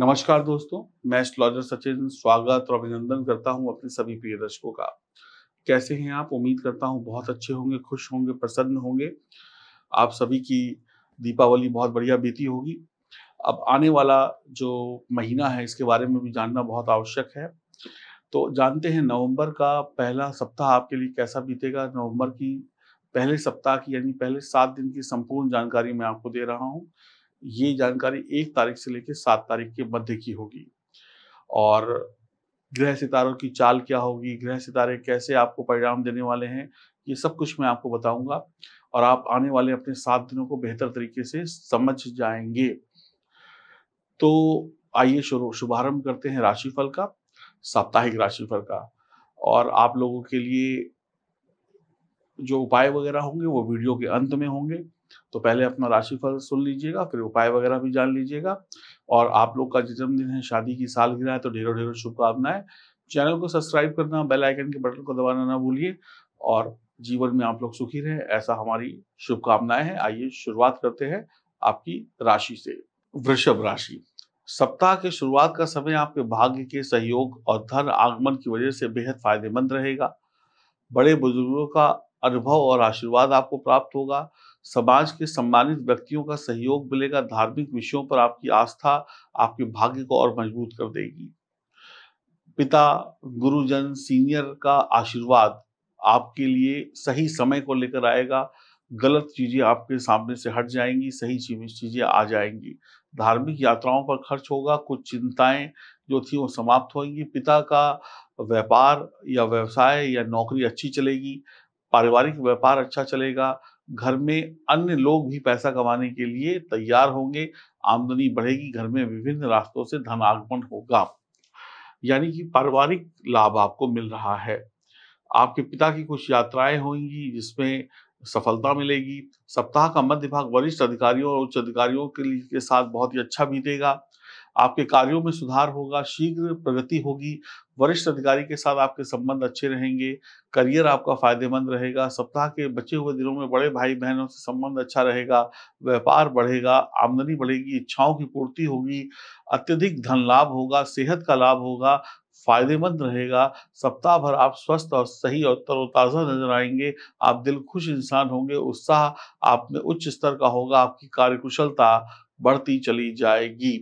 नमस्कार दोस्तों मैं एस्ट्रोलॉजर सचिन स्वागत और अभिनंदन करता हूं अपने सभी प्रिय दर्शकों का कैसे हैं आप उम्मीद करता हूं बहुत अच्छे होंगे खुश होंगे प्रसन्न होंगे आप सभी की दीपावली बहुत बढ़िया बीती होगी अब आने वाला जो महीना है इसके बारे में भी जानना बहुत आवश्यक है तो जानते हैं नवंबर का पहला सप्ताह आपके लिए कैसा बीतेगा नवंबर की पहले सप्ताह की यानी पहले सात दिन की संपूर्ण जानकारी मैं आपको दे रहा हूँ ये जानकारी एक तारीख से लेकर सात तारीख के मध्य की होगी और ग्रह सितारों की चाल क्या होगी ग्रह सितारे कैसे आपको परिणाम देने वाले हैं ये सब कुछ मैं आपको बताऊंगा और आप आने वाले अपने सात दिनों को बेहतर तरीके से समझ जाएंगे तो आइए शुरू शुभारंभ करते हैं राशिफल का साप्ताहिक राशिफल का और आप लोगों के लिए जो उपाय वगैरह होंगे वो वीडियो के अंत में होंगे तो पहले अपना राशिफल सुन लीजिएगा फिर उपाय वगैरह भी जान लीजिएगा और आप लोग का जन्मदिन है शादी की गिरा है तो ढेरों ढेरों शुभकामनाएं चैनल को सब्सक्राइब करना बेल आइकन के बटन को दबाना ना भूलिए और जीवन में आप लोग सुखी रहे ऐसा हमारी शुभकामनाएं हैं आइए शुरुआत करते हैं आपकी राशि से वृषभ राशि सप्ताह के शुरुआत का समय आपके भाग्य के सहयोग और धन आगमन की वजह से बेहद फायदेमंद रहेगा बड़े बुजुर्गों का अनुभव और आशीर्वाद आपको प्राप्त होगा समाज के सम्मानित व्यक्तियों का सहयोग मिलेगा धार्मिक विषयों पर आपकी आस्था आपके भाग्य को और मजबूत कर देगी पिता गुरुजन सीनियर का आशीर्वाद आपके लिए सही समय को लेकर आएगा गलत चीज़ें आपके सामने से हट जाएंगी सही चीज़ें आ जाएंगी धार्मिक यात्राओं पर खर्च होगा कुछ चिंताएं जो थी वो समाप्त होंगी पिता का व्यापार या व्यवसाय या नौकरी अच्छी चलेगी पारिवारिक व्यापार अच्छा चलेगा घर में अन्य लोग भी पैसा कमाने के लिए तैयार होंगे आमदनी बढ़ेगी घर में विभिन्न रास्तों से आगमन होगा यानी कि पारिवारिक लाभ आपको मिल रहा है आपके पिता की कुछ यात्राएं होंगी जिसमें सफलता मिलेगी सप्ताह का मध्य भाग वरिष्ठ अधिकारियों और उच्च अधिकारियों के लिए के साथ बहुत ही अच्छा बीतेगा आपके कार्यों में सुधार होगा शीघ्र प्रगति होगी वरिष्ठ अधिकारी के साथ आपके संबंध अच्छे रहेंगे करियर आपका फायदेमंद रहेगा सप्ताह के बचे हुए दिनों में बड़े भाई बहनों से संबंध अच्छा रहेगा व्यापार बढ़ेगा आमदनी बढ़ेगी इच्छाओं की पूर्ति होगी अत्यधिक धन लाभ होगा सेहत का लाभ होगा फायदेमंद रहेगा सप्ताह भर आप स्वस्थ और सही और तरोताज़ा नजर आएंगे आप दिल खुश इंसान होंगे उत्साह आप में उच्च स्तर का होगा आपकी कार्यकुशलता बढ़ती चली जाएगी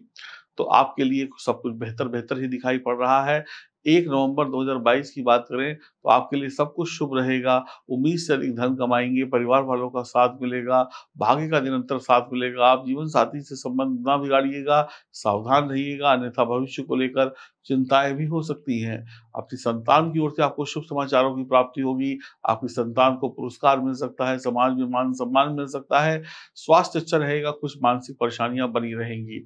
तो आपके लिए सब कुछ बेहतर बेहतर ही दिखाई पड़ रहा है एक नवंबर 2022 की बात करें तो आपके लिए सब कुछ शुभ रहेगा उम्मीद से अधिक धन कमाएंगे परिवार वालों का साथ मिलेगा भाग्य का निरंतर साथ मिलेगा आप जीवन साथी से संबंध ना बिगाड़िएगा सावधान रहिएगा अन्यथा भविष्य को लेकर चिंताएं भी हो सकती हैं अपनी संतान की ओर से आपको शुभ समाचारों की प्राप्ति होगी आपकी संतान को पुरस्कार मिल सकता है समाज में मान सम्मान मिल सकता है स्वास्थ्य अच्छा रहेगा कुछ मानसिक परेशानियां बनी रहेंगी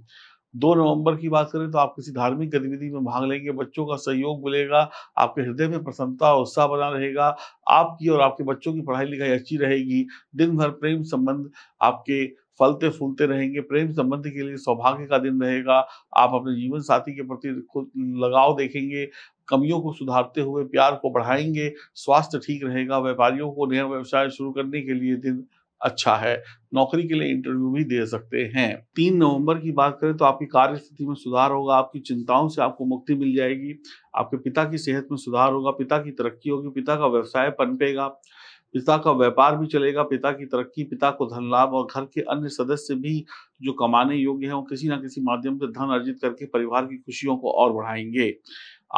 दो नवंबर की बात करें तो आप किसी धार्मिक गतिविधि में भाग लेंगे बच्चों का सहयोग मिलेगा आपके हृदय में प्रसन्नता और उत्साह बना रहेगा आपकी और आपके बच्चों की पढ़ाई लिखाई अच्छी रहेगी दिन भर प्रेम संबंध आपके फलते फूलते रहेंगे प्रेम संबंध के लिए सौभाग्य का दिन रहेगा आप अपने जीवन साथी के प्रति खुद लगाव देखेंगे कमियों को सुधारते हुए प्यार को बढ़ाएंगे स्वास्थ्य ठीक रहेगा व्यापारियों को नया व्यवसाय शुरू करने के लिए दिन अच्छा है नौकरी के लिए इंटरव्यू भी दे सकते हैं तीन नवंबर की बात करें तो आपकी कार्य स्थिति में सुधार होगा आपकी चिंताओं से आपको मुक्ति मिल जाएगी आपके पिता की सेहत में सुधार होगा पिता की तरक्की होगी पिता का व्यवसाय पनपेगा पिता का व्यापार भी चलेगा पिता की तरक्की पिता को धन लाभ और घर के अन्य सदस्य भी जो कमाने योग्य हैं वो किसी ना किसी माध्यम से धन अर्जित करके परिवार की खुशियों को और बढ़ाएंगे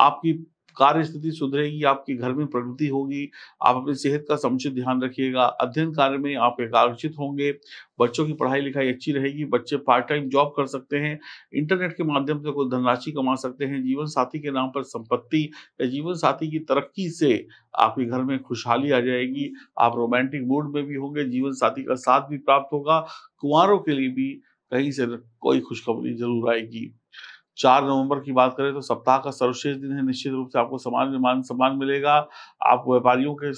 आपकी कार्य स्थिति सुधरेगी आपके घर में प्रगति होगी आप अपनी सेहत का समुचित ध्यान रखिएगा अध्ययन कार्य में आप एकाग्रचित होंगे बच्चों की पढ़ाई लिखाई अच्छी रहेगी बच्चे पार्ट टाइम जॉब कर सकते हैं इंटरनेट के माध्यम से कोई धनराशि कमा सकते हैं जीवन साथी के नाम पर संपत्ति या जीवन साथी की तरक्की से आपके घर में खुशहाली आ जाएगी आप रोमांटिक मूड में भी होंगे जीवन साथी का साथ भी प्राप्त होगा कुंवरों के लिए भी कहीं से कोई खुशखबरी जरूर आएगी चार नवंबर की बात करें तो सप्ताह का सर्वश्रेष्ठ दिन है निश्चित रूप से आपको समान मान सम्मान मिलेगा आप व्यापारियों के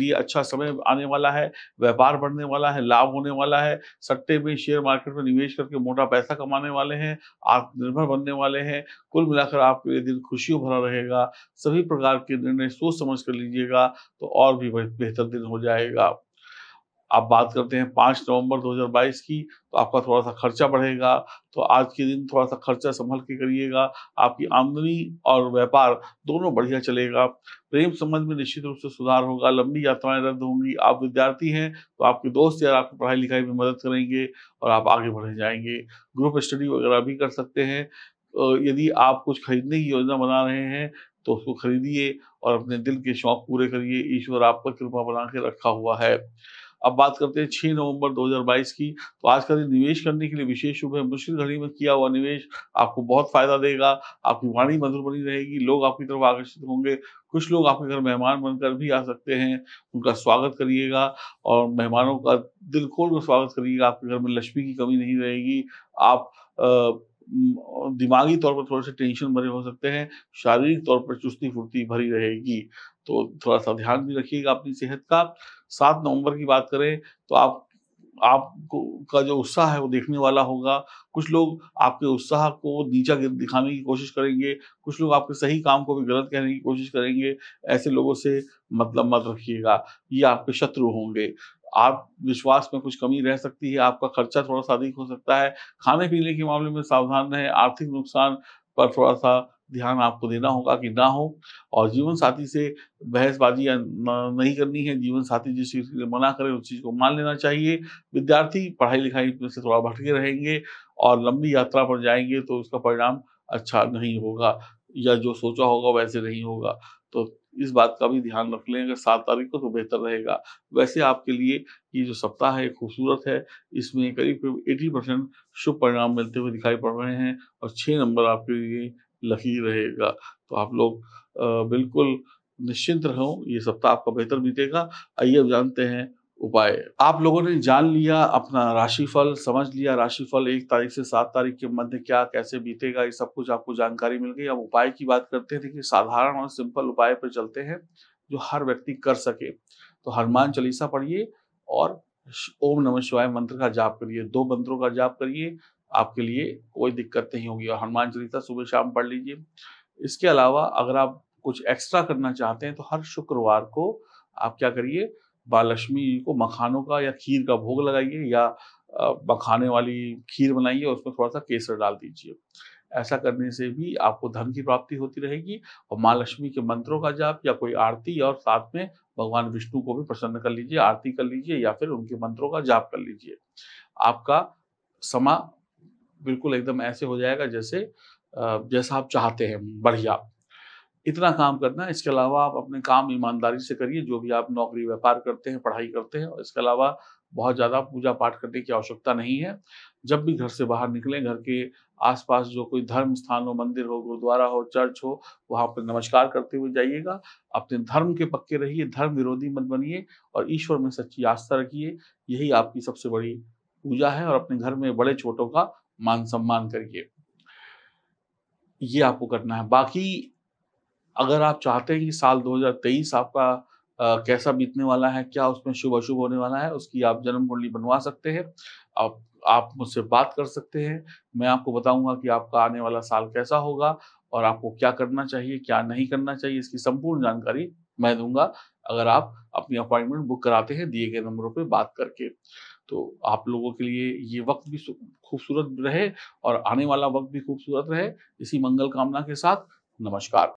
लिए अच्छा समय आने वाला है व्यापार बढ़ने वाला है लाभ होने वाला है सट्टे में शेयर मार्केट में निवेश करके मोटा पैसा कमाने वाले हैं आत्मनिर्भर बनने वाले हैं कुल मिलाकर आपके लिए दिन खुशियों भरा रहेगा सभी प्रकार के निर्णय सोच समझ कर लीजिएगा तो और भी बेहतर दिन हो जाएगा आप बात करते हैं पाँच नवंबर 2022 की तो आपका थोड़ा सा खर्चा बढ़ेगा तो आज के दिन थोड़ा सा खर्चा संभल के करिएगा आपकी आमदनी और व्यापार दोनों बढ़िया चलेगा प्रेम संबंध में निश्चित रूप से सुधार होगा लंबी यात्राएं रद्द होंगी आप विद्यार्थी हैं तो आपके दोस्त यार आपकी पढ़ाई लिखाई में मदद करेंगे और आप आगे बढ़े जाएंगे ग्रुप स्टडी वगैरह भी कर सकते हैं यदि आप कुछ खरीदने की योजना बना रहे हैं तो उसको खरीदिए और अपने दिल के शौक पूरे करिए ईश्वर आप पर कृपा बना के रखा हुआ है अब बात करते हैं छह नवंबर 2022 की तो आज का दिन निवेश करने के लिए विशेष रूप है मुश्किल घड़ी में किया हुआ निवेश आपको बहुत फायदा देगा आपकी वाणी मधुर बनी रहेगी लोग आपकी तरफ आकर्षित होंगे कुछ लोग आपके घर मेहमान बनकर भी आ सकते हैं उनका स्वागत करिएगा और मेहमानों का दिल खोल कर स्वागत करिएगा आपके घर में लक्ष्मी की कमी नहीं रहेगी आप आ, दिमागी तौर पर थोड़े से टेंशन भरे हो सकते हैं शारीरिक तौर पर चुस्ती फुर्ती भरी रहेगी तो थोड़ा सा ध्यान भी रखिएगा अपनी सेहत का सात नवंबर की बात करें तो आप आपको का जो उत्साह है वो देखने वाला होगा कुछ लोग आपके उत्साह को नीचा दिखाने की कोशिश करेंगे कुछ लोग आपके सही काम को भी गलत कहने की कोशिश करेंगे ऐसे लोगों से मतलब मत रखिएगा ये आपके शत्रु होंगे आप विश्वास में कुछ कमी रह सकती है आपका खर्चा थोड़ा सा अधिक हो सकता है खाने पीने के मामले में सावधान रहें आर्थिक नुकसान पर थोड़ा सा ध्यान आपको देना होगा कि ना हो और जीवन साथी से बहसबाजी नहीं करनी है जीवन साथी जिस चीज़ के लिए मना करें उस चीज़ को मान लेना चाहिए विद्यार्थी पढ़ाई लिखाई में से थोड़ा भटके रहेंगे और लंबी यात्रा पर जाएंगे तो उसका परिणाम अच्छा नहीं होगा या जो सोचा होगा वैसे नहीं होगा तो इस बात का भी ध्यान रख लें अगर सात तारीख को तो बेहतर रहेगा वैसे आपके लिए ये जो सप्ताह है खूबसूरत है इसमें करीब करीब एटी परसेंट शुभ परिणाम मिलते हुए दिखाई पड़ रहे हैं और छः नंबर आपके लिए लकी रहेगा तो आप लोग बिल्कुल निश्चिंत रहो ये सप्ताह आपका बेहतर बीतेगा आइए अब जानते हैं उपाय आप लोगों ने जान लिया अपना राशिफल समझ लिया राशिफल एक तारीख से सात तारीख के मध्य क्या कैसे बीतेगा ये सब कुछ आपको जानकारी मिल गई अब उपाय की बात करते हैं देखिए साधारण और सिंपल उपाय पर चलते हैं जो हर व्यक्ति कर सके तो हनुमान चालीसा पढ़िए और ओम नमः शिवाय मंत्र का जाप करिए दो मंत्रों का जाप करिए आपके लिए कोई दिक्कत नहीं होगी और हनुमान चालीसा सुबह शाम पढ़ लीजिए इसके अलावा अगर आप कुछ एक्स्ट्रा करना चाहते हैं तो हर शुक्रवार को आप क्या करिए माँ लक्ष्मी को मखानों का या खीर का भोग लगाइए या मखाने वाली खीर बनाइए उसमें थोड़ा सा केसर डाल दीजिए ऐसा करने से भी आपको धन की प्राप्ति होती रहेगी और माँ लक्ष्मी के मंत्रों का जाप या कोई आरती और साथ में भगवान विष्णु को भी प्रसन्न कर लीजिए आरती कर लीजिए या फिर उनके मंत्रों का जाप कर लीजिए आपका समा बिल्कुल एकदम ऐसे हो जाएगा जैसे जैसा आप चाहते हैं बढ़िया इतना काम करना है इसके अलावा आप अपने काम ईमानदारी से करिए जो भी आप नौकरी व्यापार करते हैं पढ़ाई करते हैं और इसके अलावा बहुत ज़्यादा पूजा पाठ करने की आवश्यकता नहीं है जब भी घर से बाहर निकलें घर के आसपास जो कोई धर्म स्थान हो मंदिर हो गुरुद्वारा हो चर्च हो वहाँ पर नमस्कार करते हुए जाइएगा अपने धर्म के पक्के रहिए धर्म विरोधी मत बनिए और ईश्वर में सच्ची आस्था रखिए यही आपकी सबसे बड़ी पूजा है और अपने घर में बड़े छोटों का मान सम्मान करिए ये आपको करना है बाकी अगर आप चाहते हैं कि साल 2023 आपका आ, कैसा बीतने वाला है क्या उसमें शुभ अशुभ होने वाला है उसकी आप जन्म कुंडली बनवा सकते हैं आप आप मुझसे बात कर सकते हैं मैं आपको बताऊंगा कि आपका आने वाला साल कैसा होगा और आपको क्या करना चाहिए क्या नहीं करना चाहिए इसकी संपूर्ण जानकारी मैं दूंगा अगर आप अपनी अपॉइंटमेंट बुक कराते हैं दिए गए नंबरों पर बात करके तो आप लोगों के लिए ये वक्त भी खूबसूरत रहे और आने वाला वक्त भी खूबसूरत रहे इसी मंगल कामना के साथ नमस्कार